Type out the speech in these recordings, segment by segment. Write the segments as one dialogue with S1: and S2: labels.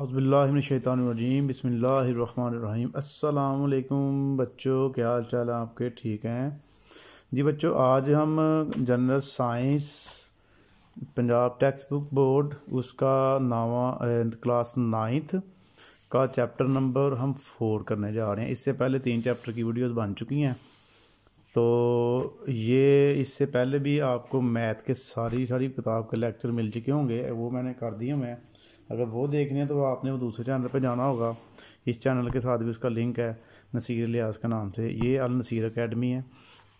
S1: अज़बिल्लाशैतानरजीम बसमीम अल्लाम बच्चों क्या हाल चाल है आपके ठीक हैं जी बच्चों आज हम general science Punjab text book board उसका नावा क्लास नाइन्थ का चैप्टर नंबर हम फोर करने जा रहे हैं इससे पहले तीन चैप्टर की वीडियोस बन चुकी हैं तो ये इससे पहले भी आपको मैथ के सारी सारी किताब के लेक्चर मिल चुके होंगे वो मैंने कर दिए मैं अगर वो देखने हैं तो आपने वो दूसरे चैनल पर जाना होगा इस चैनल के साथ भी उसका लिंक है नसीर लियाज के नाम से ये अल नसीर अकेडमी है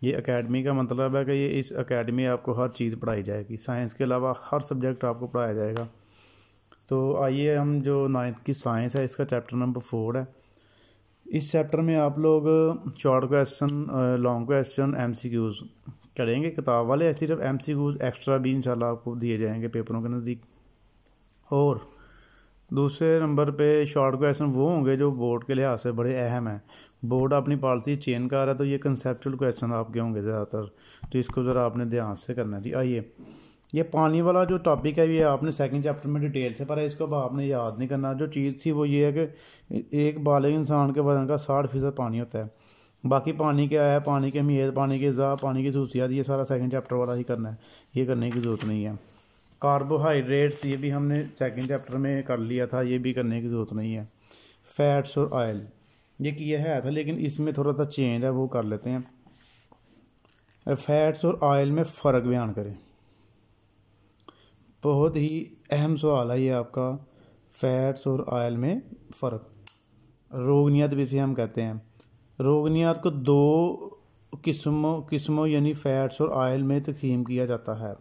S1: ये अकेडमी का मतलब है कि ये इस अकेडमी आपको हर चीज़ पढ़ाई जाएगी साइंस के अलावा हर सब्जेक्ट आपको पढ़ाया जाएगा तो आइए हम जो नाइन्थ की साइंस है इसका चैप्टर नंबर फोर है इस चैप्टर में आप लोग short question long question M C Qs करेंगे किताब वाले सिर्फ एम सी क्यूज़ एक्स्ट्रा भी इंशाल्लाह आपको दिए जाएंगे पेपरों के नज़दीक और दूसरे नंबर पे शॉर्ट क्वेश्चन वो होंगे जो बोर्ड के लिहाज से बड़े अहम हैं बोर्ड अपनी पॉलिसी चेंज कर रहा है तो ये कंसेप्चुअल क्वेश्चन आपके होंगे ज़्यादातर तो इसको ज़रा आपने ध्यान से करना जी आइए ये पानी वाला जो टॉपिक है ये आपने सेकंड चैप्टर में डिटेल से पढ़ा इसको अब आपने याद नहीं करना जो चीज़ थी वो ये है कि एक बाले इंसान के वजन का साठ फीसद पानी होता है बाकी पानी क्या है पानी की अहमियत पानी की ज़ा पानी की खूसियात ये सारा सेकंड चैप्टर वाला ही करना है ये करने की ज़रूरत नहीं है कार्बोहाइड्रेट्स ये भी हमने सेकेंड चैप्टर में कर लिया था ये भी करने की ज़रूरत नहीं है फैट्स और ऑयल ये किया है था लेकिन इसमें थोड़ा सा चेंज है वो कर लेते हैं फैट्स और ऑयल में फ़र्क बयान करें बहुत ही अहम सवाल है ये आपका फैट्स और ऑयल में फ़र्क रोगनियात भी इसे हम कहते हैं रोगनियात को दो किस्मों किस्मों यानी फैट्स और ऑयल में तकसीम किया जाता है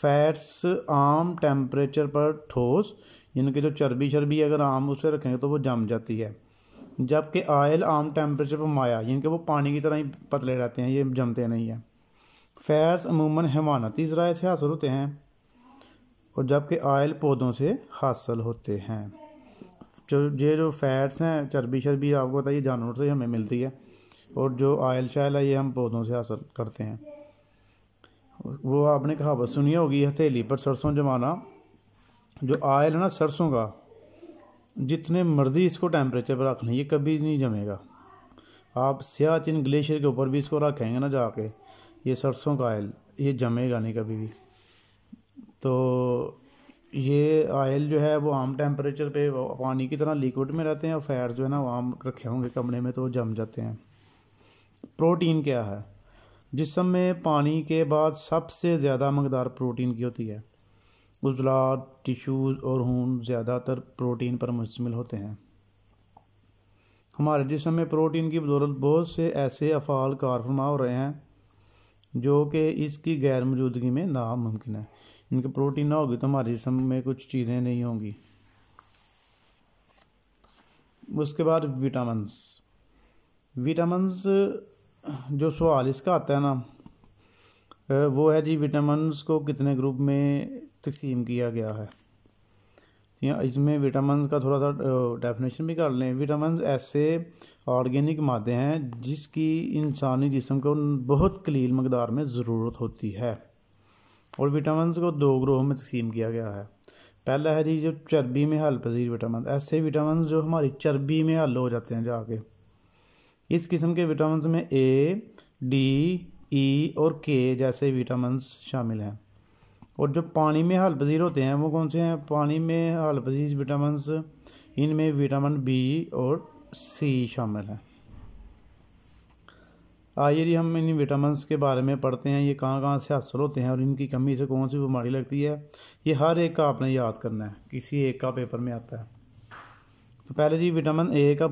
S1: फैट्स आम टेम्परेचर पर ठोस यानी कि जो चर्बी चर्बी अगर आम उसे रखेंगे तो वो जम जाती है जबकि आयल आम टेम्परेचर पर माया यानी कि वो पानी की तरह ही पतले रहते हैं ये जमते नहीं हैं फैट्स अमूमन हैवानती ज़राए से हासिल होते हैं और जबकि आयल पौधों से हासिल होते हैं जो ये जो फैट्स हैं चर्बी शर्बी आपको बताइए जानवर से हमें मिलती है और जो आयल शायल है ये हम पौधों से हासिल करते हैं वो आपने कहावत सुनी होगी हथेली पर सरसों जमाना जो आयल है ना सरसों का जितने मर्जी इसको टेम्परेचर पर रखना ये कभी नहीं जमेगा आप सियाचिन ग्लेशियर के ऊपर भी इसको रखेंगे ना जाके ये सरसों का आयल ये जमेगा नहीं कभी भी तो ये आयल जो है वो आम टेम्परेचर पे पानी की तरह लिक्विड में रहते हैं और फैट जो है ना वो आम रखे होंगे कमरे में तो वो जम जाते हैं प्रोटीन क्या है जिसम में पानी के बाद सबसे ज़्यादा मकदार प्रोटीन की होती है उजलात टिश्यूज़ और हून ज़्यादातर प्रोटीन पर मुश्तमिल होते हैं हमारे जिसम में प्रोटीन की बदौलत बहुत से ऐसे अफ़ाल कारफरमा हो रहे हैं जो कि इसकी गैर मौजूदगी में नामुमकिन है इनके प्रोटीन ना होगी तो हमारे जिसम में कुछ चीज़ें नहीं होंगी उसके बाद विटामस विटामस जो सवाल इसका आता है ना वो है जी विटामिन को कितने ग्रुप में तकसीम किया गया है तो इसमें विटामिन का थोड़ा सा डेफिनेशन भी कर लें विटामिन ऐसे ऑर्गेनिक मादे हैं जिसकी इंसानी जिसम को बहुत कलील मकदार में ज़रूरत होती है और विटामिन को दो ग्रोह में तकसीम किया गया है पहला है जी जो चर्बी में हल पजीर विटामिन ऐसे विटामिन जो हमारी चर्बी में हल हो जाते हैं जाके इस किस्म के विटामिन में ए डी ई और के जैसे विटामिन शामिल हैं और जो पानी में हल पजीर होते हैं वो कौन से हैं पानी में हल पजीर विटामिन इनमें विटामिन बी और सी शामिल हैं आइए जी हम इन विटामिन के बारे में पढ़ते हैं ये कहाँ कहाँ से हासिल होते हैं और इनकी कमी से कौन सी बीमारी लगती है ये हर एक का आपने याद करना है किसी एक का पेपर में आता है तो पहले जी विटामिन ए का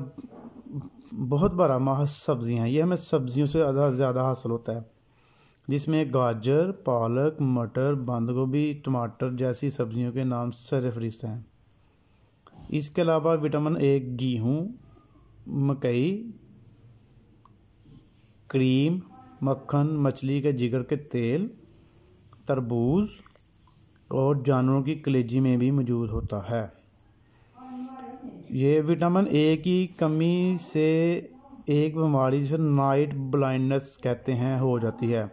S1: बहुत बड़ा माह सब्ज़ियाँ हैं ये हमें सब्ज़ियों से ज़्यादा ज़्यादा हासिल होता है जिसमें गाजर पालक मटर बंद गोभी टमाटर जैसी सब्ज़ियों के नाम सर फहरिस्त हैं इसके अलावा विटामिन ए गेहूँ मकई क्रीम मक्खन मछली के जिगर के तेल तरबूज और जानवरों की कलेजी में भी मौजूद होता है ये विटामिन ए की कमी से एक बीमारी जिसे नाइट ब्लाइंडनेस कहते हैं हो जाती है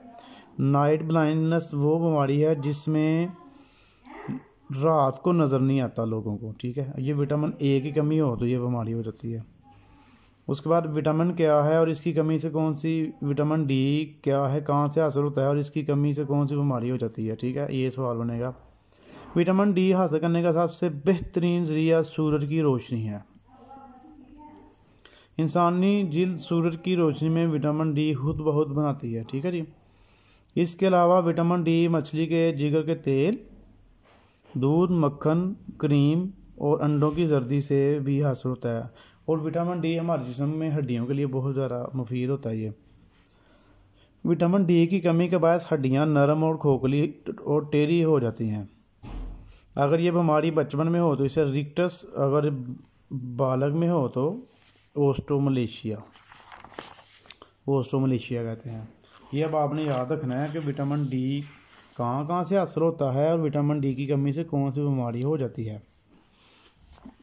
S1: नाइट ब्लाइंडनेस वो बीमारी है जिसमें रात को नज़र नहीं आता लोगों को ठीक है ये विटामिन ए की कमी हो तो ये बीमारी हो जाती है उसके बाद विटामिन क्या है और इसकी कमी से कौन सी विटामिन डी क्या है कहाँ से हासिल होता है और इसकी कमी से कौन सी बीमारी हो जाती है ठीक है ये सवाल बनेगा विटामिन डी हासिल करने का सबसे बेहतरीन ज़रिया सूरज की रोशनी है इंसानी जल्द सूरज की रोशनी में विटामिन डी खुद बहुत बनाती है ठीक है जी इसके अलावा विटामिन डी मछली के जिगर के तेल दूध मक्खन क्रीम और अंडों की जर्दी से भी हासिल होता है और विटामिन डी हमारे जिसम में हड्डियों के लिए बहुत ज़्यादा मुफीद होता है ये विटामिन डी की कमी के बायस हड्डियाँ नरम और खोखली और टेरी हो जाती हैं अगर ये बीमारी बचपन में हो तो इसे रिक्टस अगर बालग में हो तो ओस्टोमलेशिया ओस्टोमलेशिया कहते हैं ये अब आपने याद रखना है कि विटामिन डी कहाँ कहाँ से असर होता है और विटामिन डी की कमी से कौन सी बीमारी हो जाती है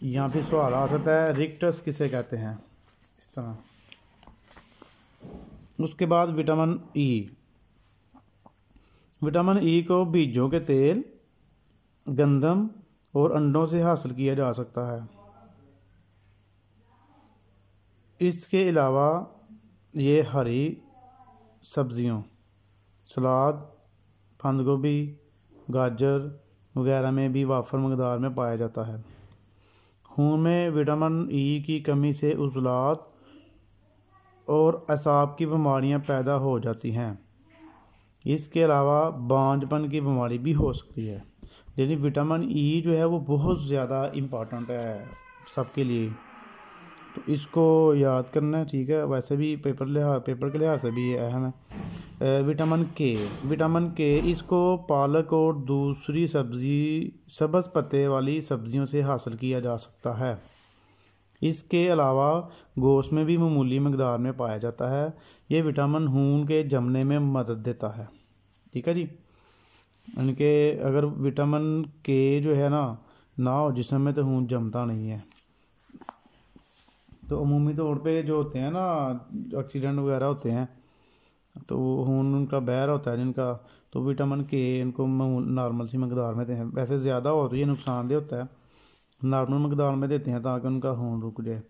S1: या फिर सवाल आ सकता है रिक्टस किसे कहते हैं इस तरह उसके बाद विटामिन ई विटामिन ई को बीजों के तेल गंदम और अंडों से हासिल किया जा सकता है इसके अलावा ये हरी सब्जियों सलाद बंद गोभी गाजर वगैरह में भी वाफर मकदार में पाया जाता है खून में विटामिन ई की कमी से उजलात और असाब की बीमारियां पैदा हो जाती हैं इसके अलावा बांझपन की बीमारी भी हो सकती है यानी विटामिन ई e जो है वो बहुत ज़्यादा इम्पॉर्टेंट है सबके लिए तो इसको याद करना है ठीक है वैसे भी पेपर लिहाज पेपर के लिहाज से भी ये अहम है विटामिन के विटामिन के इसको पालक और दूसरी सब्ज़ी सब्ज़ पत्ते वाली सब्ज़ियों से हासिल किया जा सकता है इसके अलावा गोश्त में भी मामूली मकदार में पाया जाता है ये विटामिन खून के जमने में मदद देता है ठीक है जी यानी कि अगर विटामिन के जो है ना ना हो जिसम में तो खून जमता नहीं है तो अमूमी तौर पे जो होते हैं ना एक्सीडेंट वगैरह होते हैं तो खून उनका बहर होता है जिनका तो विटामिन के इनको नॉर्मल सी मकदार में देते हैं वैसे ज़्यादा हो तो ये नुकसानदेह होता है नॉर्मल मकदार में देते हैं ताकि उनका खून रुक जाए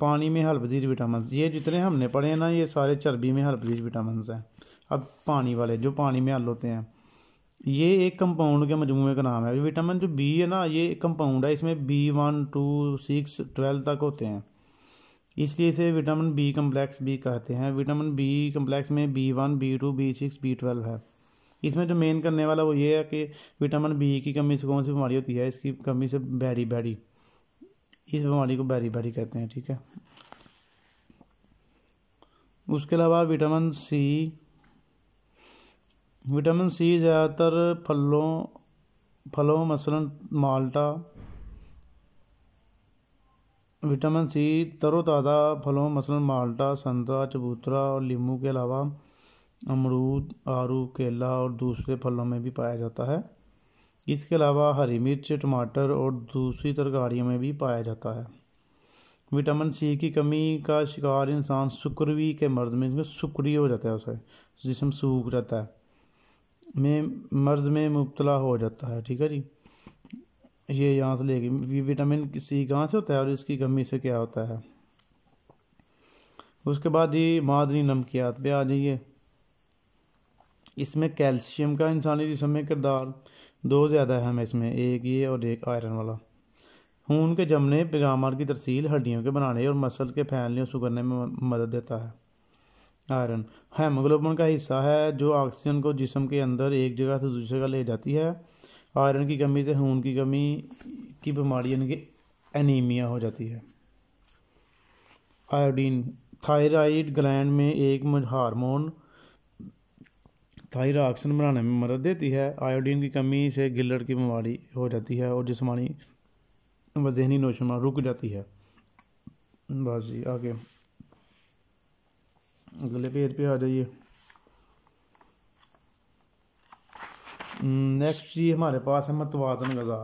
S1: पानी में हल्बदीज विटामिन ये जितने हमने पढ़े हैं ना ये सारे चर्बी में हल्बदीज विटामिन हैं अब पानी वाले जो पानी में हल होते हैं ये एक कंपाउंड के मजमू का नाम है विटामिन जो बी है ना ये एक कंपाउंड है इसमें B one two six twelve तक होते हैं इसलिए इसे विटामिन बी कम्प्लेक्स भी कहते हैं विटामिन बी कम्प्लेक्स में B one B two B six B twelve है इसमें जो मेन करने वाला वो ये है कि विटामिन बी की कमी से कौन सी बीमारी होती है इसकी कमी से बैरी बैरी इस बीमारी को बैरी बैरी कहते हैं ठीक है उसके अलावा विटामिन सी विटामिन सी ज़्यादातर फलों फलों मसलन माल्टा विटामिन सी तरोताज़ा फलों मसलन माल्टा संतरा चबूतरा और लीमू के अलावा अमरूद आरू केला और दूसरे फलों में भी पाया जाता है इसके अलावा हरी मिर्च टमाटर और दूसरी तरकारियों में भी पाया जाता है विटामिन सी की कमी का शिकार इंसान सुक्री के मर्ज में इसमें हो जाता है उसे जिसम सूख जाता है में मर्ज़ में मुबतला हो जाता है ठीक है जी ये यहाँ से लेके विटामिन सी कहाँ से होता है और इसकी कमी से क्या होता है उसके बाद ये मादनी नमकियात पे आ जाइए इसमें कैल्शियम का इंसानी जिसम में किरदार दो ज़्यादा है हमें इसमें एक ये और एक आयरन वाला खून के जमने पैगामार की तरसील हड्डियों के बनाने और मसल के फैलने और सुगरने में मदद देता है आयरन हेमोग्लोबिन हाँ, का हिस्सा है जो ऑक्सीजन को जिसम के अंदर एक जगह से दूसरी जगह ले जाती है आयरन की कमी से खून की कमी की बीमारी यानी कि एनीमिया हो जाती है आयोडीन थायराइड ग्लैंड में एक हार्मोन थायराक्सन बनाने में मदद देती है आयोडीन की कमी से गिलड़ की बीमारी हो जाती है और जिसमानी व जहनी नोशमा रुक जाती है बस जी आगे अगले पेज पे आ जाइए नेक्स्ट हम्म, जी हमारे पास है मतवाजन गज़ा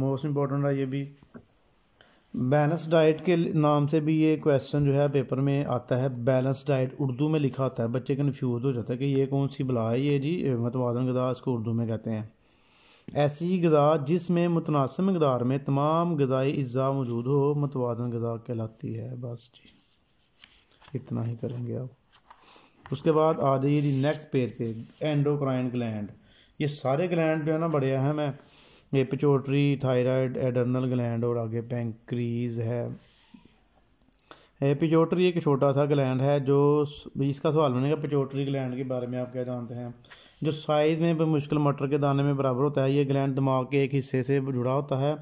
S1: मोस्ट इम्पोर्टेंट है ये भी बैलेंस डाइट के नाम से भी ये क्वेश्चन जो है पेपर में आता है बैलेंस डाइट उर्दू में लिखा आता है बच्चे कन्फ्यूज हो जाता है कि ये कौन सी बला है ये जी मतवाजन गज़ा इसको उर्दू में कहते हैं ऐसी गज़ा जिसमें मुतनासब मकदार में तमाम गज़ाई अज्जा मौजूद हो मतवाजन गज़ा कहलाती है बस जी इतना ही करेंगे आप उसके बाद आ जाइए जी नेक्स्ट पेज पे एंडोक्राइन ग्लैंड ये सारे ग्लैंड जो है ना बड़े अहम है ये पिचोट्री थायराइड एडर्नल ग्लैंड और आगे पेंक्रीज है पिचोटरी एक छोटा सा ग्लैंड है जो इसका सवाल बनेगा पिचोटरी ग्लैंड के बारे में आप क्या जानते हैं जो साइज़ में मुश्किल मटर के दाने में बराबर होता है ये ग्लैंड दिमाग के एक हिस्से से जुड़ा होता है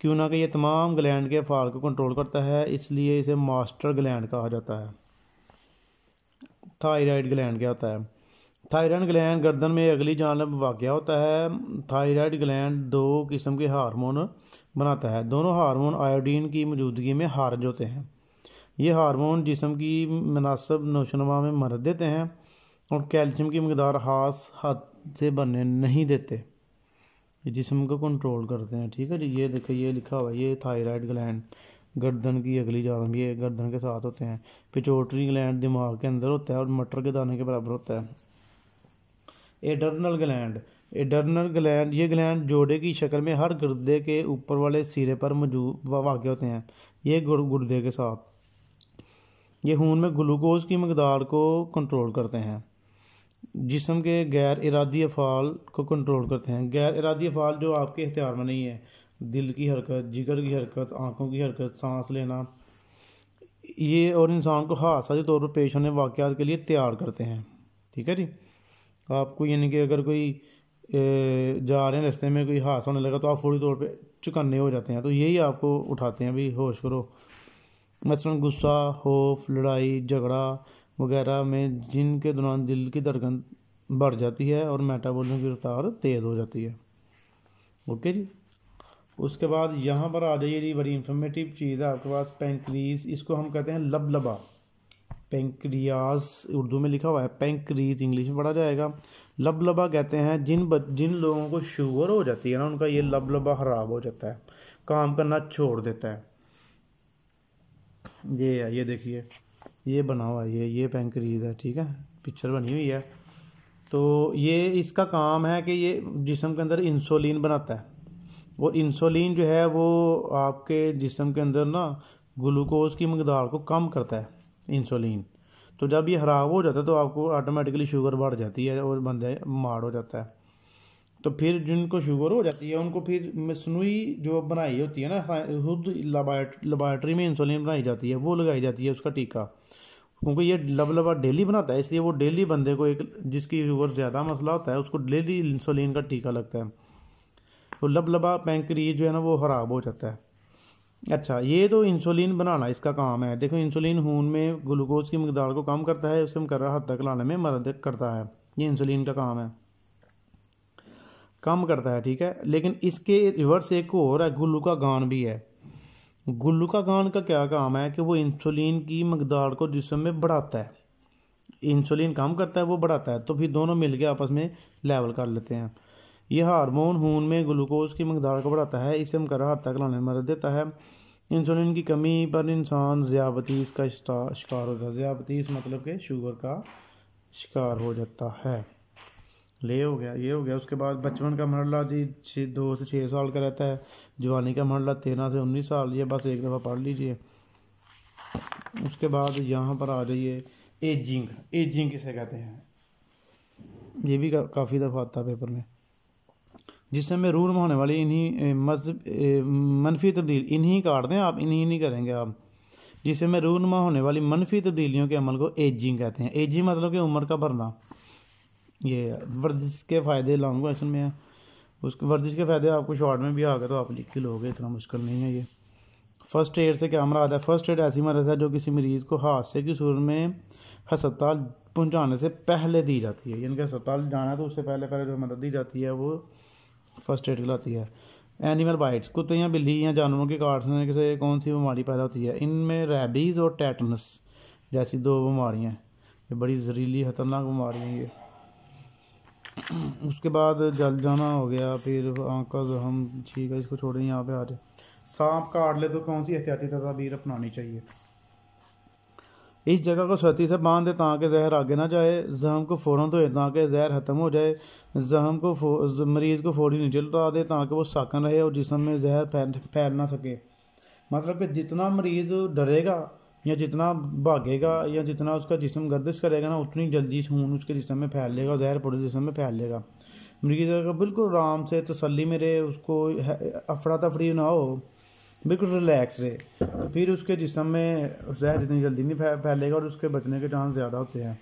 S1: क्यों ना कि यह तमाम ग्लैंड के फाल को कंट्रोल करता है इसलिए इसे मास्टर ग्लैंड कहा जाता है थायराइड ग्लैंड क्या होता है थायराइड ग्लैंड गर्दन में अगली जानब वाक़ होता है थायराइड ग्लैंड दो किस्म के हार्मोन बनाता है दोनों हार्मोन आयोडीन की मौजूदगी में हारज होते हैं ये हार्मोन जिसम की मुनासब नौशनुमा में मदद देते हैं और कैल्शियम की मकदार खास हद से बनने नहीं देते ये जिसम को कंट्रोल करते हैं ठीक है जी ये देखो ये लिखा हुआ है ये थायराइड ग्लैंड गर्दन की अगली जान ये गर्दन के साथ होते हैं पिचोटरी ग्लैंड दिमाग के अंदर होता है और मटर के दाने के बराबर होता है एडरनल ग्लैंड एडरनल ग्लैंड ये ग्लैंड जोड़े की शक्ल में हर गुर्दे के ऊपर वाले सिरे पर मौजूद वाक़ होते हैं ये गुर्दे के साथ ये खून में ग्लूकोज की मकदार को कंट्रोल करते हैं जिसम के गैर इरादी अफ़ाल को कंट्रोल करते हैं गैर इरादी अफ़ाल जो आपके इख्तियार में नहीं है दिल की हरकत जिगर की हरकत आँखों की हरकत सांस लेना ये और इंसान को हादसाती तौर पर पेश होने वाक़ के लिए तैयार करते हैं ठीक है जी आपको यानी कि अगर कोई जा रहे हैं रस्ते में कोई हादसा होने लगा तो आप फौरी तौर पर चुकन्ने हो जाते हैं तो यही आपको उठाते हैं भाई होश करो मसलन गुस्सा खौफ लड़ाई झगड़ा वगैरह में जिनके दौरान दिल की धड़कन बढ़ जाती है और मेटाबॉलिज्म की रफ्तार तेज़ हो जाती है ओके जी उसके बाद यहाँ पर आ जाइए जी बड़ी इंफॉर्मेटिव चीज़ है आपके पास पेंक्रीज इसको हम कहते हैं लबलबा पेंक्रियाज उर्दू में लिखा हुआ है पेंक्रीज इंग्लिश में पढ़ा जाएगा लबलबा कहते हैं जिन बच, जिन लोगों को शुगर हो जाती है ना उनका ये लबलबा ख़राब हो जाता है काम करना छोड़ देता है ये है ये देखिए ये बना हुआ ये ये पैंक्रीज है ठीक है पिक्चर बनी हुई है तो ये इसका काम है कि ये जिसम के अंदर इंसुलिन बनाता है और इंसुलिन जो है वो आपके जिसम के अंदर ना ग्लूकोज की मकदार को कम करता है इंसुलिन तो जब ये ख़राब हो जाता है तो आपको ऑटोमेटिकली शुगर बढ़ जाती है और बंदे माड़ हो जाता है तो फिर जिनको शुगर हो जाती है उनको फिर मसनू जो बनाई होती है ना खुद लेबार्ट्री में इंसुलिन बनाई जाती है वो लगाई जाती है उसका टीका क्योंकि ये लब लबा डेली बनाता है इसलिए वो डेली बंदे को एक जिसकी शुगर ज़्यादा मसला होता है उसको डेली इंसुलिन का टीका लगता है तो लबा पैंक्रीज जो है ना वो ख़राब हो जाता है अच्छा ये तो इंसुलिन बनाना इसका काम है देखो इंसुलिन खून में ग्लूकोज की मकदार को कम करता है उसे हम कर रहा हद तक लाने में मदद करता है ये इंसुलिन का काम है काम करता है ठीक है लेकिन इसके रिवर्स एक और है गुल्लू का गान भी है गुल्लू का गान का क्या काम है कि वो इंसुलिन की मकदार को जिसम में बढ़ाता है इंसुलिन काम करता है वो बढ़ाता है तो फिर दोनों मिल के आपस में लेवल कर लेते हैं यह हार्मोन खून में ग्लूकोज की मकदार को बढ़ाता है इसे हमकर हाथ तक लाने में मदद देता है इंसुलिन की कमी पर इंसान ज्यावतीस का शिकार होता है ज्यावतीस मतलब के शुगर का शिकार हो जाता है ले हो गया ये हो गया उसके बाद बचपन का मरला जी छः दो से छः साल का रहता है जवानी का मरला तेरह से उन्नीस साल ये बस एक दफ़ा पढ़ लीजिए उसके बाद यहाँ पर आ जाइए एजिंग एजिंग किसे कहते हैं ये भी का, काफ़ी दफ़ा आता पेपर में जिससे में रूल में होने वाली इन्हीं मज़ मनफी तब्दील इन्हीं काट दें आप इन्हीं नहीं करेंगे आप जिससे में रूनमा होने वाली मनफी तब्दीलियों के अमल को एजिंग कहते हैं एजिंग मतलब कि उम्र का भरना ये वर्जिश के फ़ायदे लॉन्ग क्वेश्चन में है उसके वर्जिश के फ़ायदे आपको शॉर्ट में भी आ गए तो आप लिख के लोगे इतना मुश्किल नहीं है ये फ़र्स्ट एड से क्या मराद है फ़र्स्ट एड ऐसी मदद है जो किसी मरीज़ को हादसे की सूरत में हस्पताल पहुंचाने से पहले दी जाती है यानी कि अस्पताल जाना है तो उससे पहले पहले जो मदद दी जाती है वो फर्स्ट एड कहलाती है एनिमल बाइट्स कुत्ते या बिल्ली या जानवरों के काटने से कौन सी बीमारी पैदा होती है इनमें रेबीज़ और टैटनस जैसी दो बीमारियाँ ये बड़ी जहरीली खतरनाक बीमारी हैं ये उसके बाद जल जाना हो गया फिर आँख का जहम ठीक है इसको छोड़ें यहाँ पे आ जाए सांप काट ले तो कौन सी एहतियाती तदाबीर अपनानी चाहिए इस जगह को सती से बांध दे ताकि जहर आगे ना जाए जहम को फ़ौर धोए ताकि जहर ख़त्म हो जाए जहम को मरीज़ को फौरी नीचे लुटा दे ताकि वो साकन रहे और जिसम में जहर फैल फैल ना सके मतलब कि जितना मरीज़ डरेगा या जितना भागेगा या जितना उसका जिसम गर्दिश करेगा ना उतनी जल्दी खून उसके जिसम में फैल लेगा जहर पूरे जिसम में फैल लेगा मुर्गी का बिल्कुल आराम से तसली में रहे उसको अफड़ा तफड़ी ना हो बिल्कुल रिलैक्स रहे तो फिर उसके जिसम में जहर इतनी जल्दी नहीं फैलेगा और उसके बचने के चांस ज़्यादा होते हैं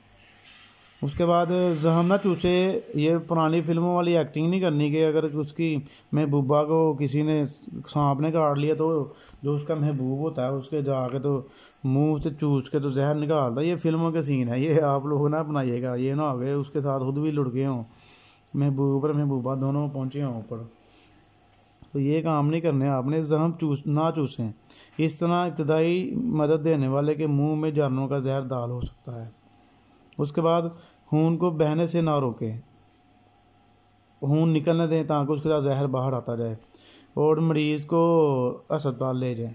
S1: उसके बाद जहमत उसे ये पुरानी फिल्मों वाली एक्टिंग नहीं करनी कि अगर उसकी महबूबा को किसी ने सांप ने काट लिया तो जो उसका महबूब होता है उसके जाके तो मुंह से चूस के तो जहर निकालता ये फिल्मों के सीन है ये आप लोग ना अपनाइएगा ये ना हो गए उसके साथ खुद भी लुट गए हों महबूब और महबूबा दोनों पहुँचे हों ऊपर तो ये काम नहीं करने आपने जहम चूस ना चूसें इस तरह इब्तदाई मदद देने वाले के मुंह में जानवरों का जहर दाल हो सकता है उसके बाद खून को बहने से ना रोकें खून निकलने दें ताकि उसके साथ जहर बाहर आता जाए और मरीज़ को अस्पताल ले जाए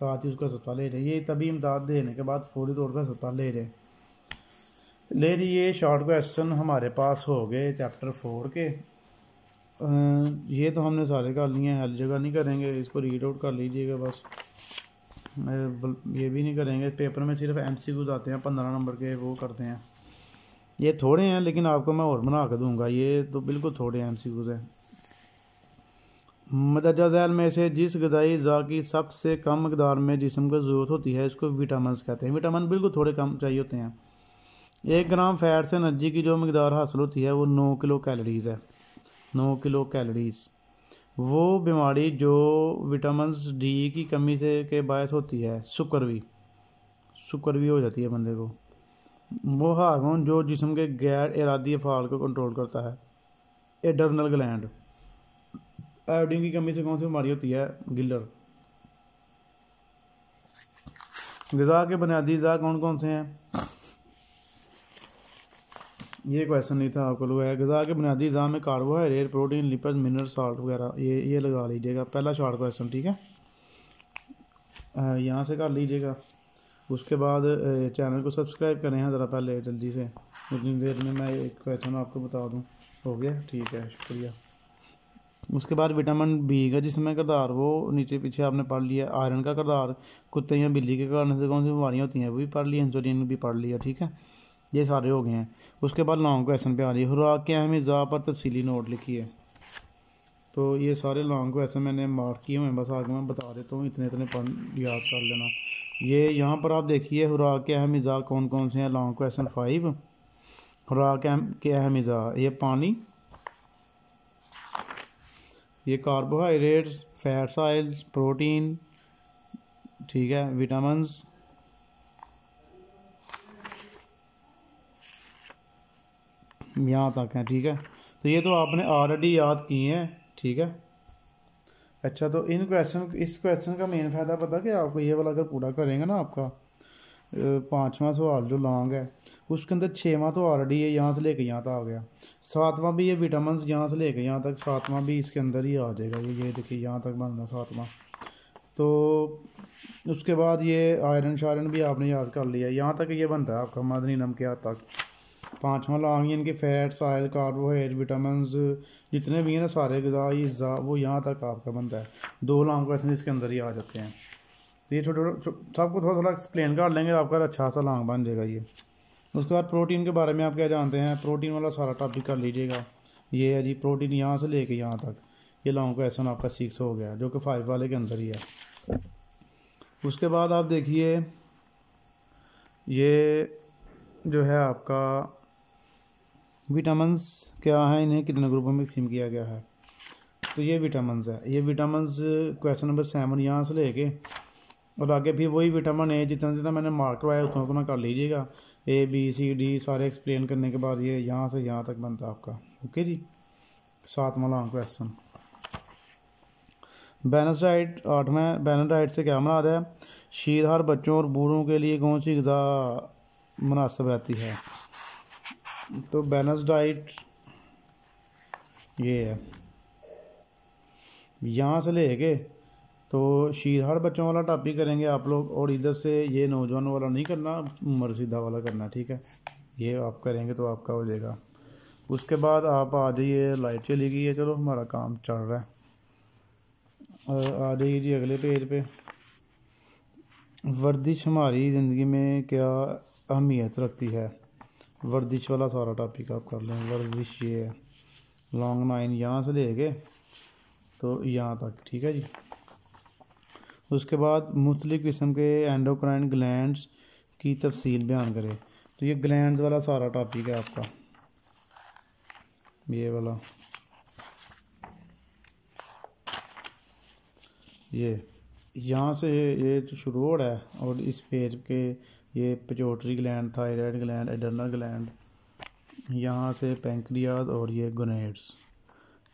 S1: साथ ही उसको अस्पताल ले जाए ये तभी इमदाद देने के बाद फौरी तौर पर अस्पताल ले जाए ले रही ये शॉर्ट क्वेश्चन हमारे पास हो गए चैप्टर फोर के ये तो हमने सारे कर लिए हैं हर जगह नहीं करेंगे इसको रीड आउट कर लीजिएगा बस ये भी नहीं करेंगे पेपर में सिर्फ एम सी क्यूज आते हैं पंद्रह नंबर के वो करते हैं ये थोड़े हैं लेकिन आपको मैं और बना के दूंगा ये तो बिल्कुल थोड़े एम सी क्यूज हैं मदरजा जैल में से जिस गजाई ज़ा की सबसे कम मकदार में जिसम को ज़रूरत होती है इसको विटामिन कहते हैं विटामिन बिल्कुल थोड़े कम चाहिए होते हैं एक ग्राम फैट से एनर्जी की जो मकदार हासिल होती है वो नौ किलो कैलोरीज़ है नौ किलो कैलोरीज़ वो बीमारी जो विटामिन डी की कमी से के बायस होती है सुकरवी सुकरवी हो जाती है बंदे को वो हार्मोन जो जिसम के गैर इरादी अफाल को कंट्रोल करता है एडरनल ग्लैंड आयोडीन की कमी से कौन सी बीमारी होती है गिलर गज़ा के बुनियादी गजा कौन कौन से हैं ये क्वेश्चन नहीं था आपको लोग है गज़ा के बुनियादी निज़ाम में carbohydrate protein lipids mineral salt वगैरह ये ये लगा लीजिएगा पहला शॉर्ट क्वेश्चन ठीक है यहाँ से कर लीजिएगा उसके बाद चैनल को सब्सक्राइब करें हैं ज़रा पहले जल्दी से उतनी देर में मैं एक क्वेश्चन आपको बता दूँ हो गया ठीक है शुक्रिया उसके बाद विटामिन बी का जिसमें करदार वो नीचे पीछे आपने पढ़ लिया आयरन का करदार कुत्ते या बिल्ली के कारण से कौन सी बीमारियाँ होती हैं वो भी पढ़ लिया इंसुलिन भी पढ़ लिया ठीक है ये सारे हो गए हैं उसके बाद लॉन्ग क्वेश्चन पे आ रही है खुराक के अहम अज़ा पर तफसीली नोट लिखी है तो ये सारे लॉन्ग क्वेश्चन मैंने मार्क किए हुए हैं बस आगे मैं बता देता हूँ इतने इतने पढ़ याद कर लेना ये यहाँ पर आप देखिए खुराक के अहम इज़ा कौन कौन से हैं लॉन्ग क्वेश्चन फाइव खुराक के अहम इज़ा ये पानी ये कार्बोहाइड्रेट्स फैट्स ऑयल्स प्रोटीन ठीक है विटामिन यहाँ तक हैं ठीक है तो ये तो आपने ऑलरेडी याद किए हैं ठीक है अच्छा तो इन क्वेश्चन इस क्वेश्चन का मेन फ़ायदा पता कि आपको ये वाला अगर पूरा करेंगे ना आपका पाँचवा सवाल जो लॉन्ग है उसके अंदर छवा तो ऑलरेडी है यहाँ से लेके यहाँ तक आ गया सातवां भी ये विटामिन यहाँ से लेके यहाँ तक सातवां भी इसके अंदर ही आ जाएगा ये ये देखिए यहाँ तक बन रहा सातवां तो उसके बाद ये आयरन शायरन भी आपने याद कर लिया यहाँ तक ये बनता है आपका मदनी नमकिया तक पाँचवा लांग यानी कि फैट्स ऑयल कार्बोहाइड्रेट विटामिन जितने भी हैं ना सारे गजाई ज़ा वो यहाँ तक आपका बनता है दो लॉन्ग क्वेश्चन इसके अंदर ही आ जाते हैं ये छोटे छोटे सबको थोड़ा थोड़ा एक्सप्लेन कर लेंगे तो आपका अच्छा सा लॉन्ग बन जाएगा ये उसके बाद प्रोटीन के बारे में आप क्या जानते हैं प्रोटीन वाला सारा टॉपिक कर लीजिएगा ये है जी प्रोटीन यहाँ से लेके यहाँ तक ये लॉन्ग क्वेश्चन आपका सिक्स हो गया जो कि फाइव वाले के अंदर ही है उसके बाद आप देखिए ये जो है आपका विटामस क्या है इन्हें कितने ग्रुपों में सीम किया गया है तो ये विटामिन है ये विटामिन क्वेश्चन नंबर सेवन यहाँ से लेके और आगे भी वही विटामिन है जितना जितना मैंने मार्क करवाया उतना उतना कर लीजिएगा ए बी सी डी सारे एक्सप्लेन करने के बाद ये यहाँ से यहाँ तक बनता है आपका ओके जी सात लॉन्ग क्वेश्चन बैनसडाइट आठवें डाइट से क्या मना है शीरहार बच्चों और बूढ़ों के लिए कौन सी गज़ा मुनासब रहती है तो बैलेंस डाइट ये है यहाँ से ले के तो शीरहार बच्चों वाला टॉपिक करेंगे आप लोग और इधर से ये नौजवान वाला नहीं करना उम्र सीधा वाला करना ठीक है ये आप करेंगे तो आपका हो जाएगा उसके बाद आप आ जाइए लाइट चली गई है चलो हमारा काम चल रहा है और आ जाइए जी अगले पेज पे वर्जिश हमारी ज़िंदगी में क्या अहमियत रखती है वर्जिश वाला सारा टॉपिक आप कर लें वर्जिश ये है लॉन्ग नाइन यहाँ से ले गए तो यहाँ तक ठीक है जी उसके बाद मुख्तलि किस्म के एंडोक्राइन ग्लैंड की तफसील बयान करें तो ये ग्लैंड वाला सारा टॉपिक है आपका ये वाला ये यहाँ से ये जो तो शुरू हो रहा है और इस पेज के ये pituitary gland thyroid gland adrenal gland यहाँ से पेंक्रियाज और ये गोनेड्स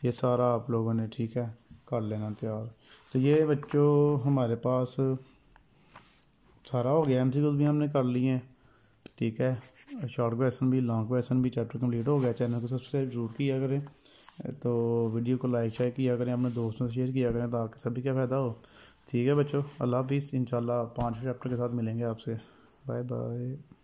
S1: ये सारा आप लोगों ने ठीक है कर लेना तैयार तो ये बच्चों हमारे पास सारा हो गया एम भी हमने कर लिए हैं ठीक है शॉर्ट क्वेश्चन भी लॉन्ग क्वेश्चन भी चैप्टर कंप्लीट हो गया चैनल को सब्सक्राइब जरूर किया करें तो वीडियो को लाइक शेयर किया करें अपने दोस्तों से शेयर किया करें ताकि सभी का फ़ायदा हो ठीक है बच्चों अल्लाह हाफिज़ इन पाँचवें चैप्टर के साथ मिलेंगे आपसे bye bye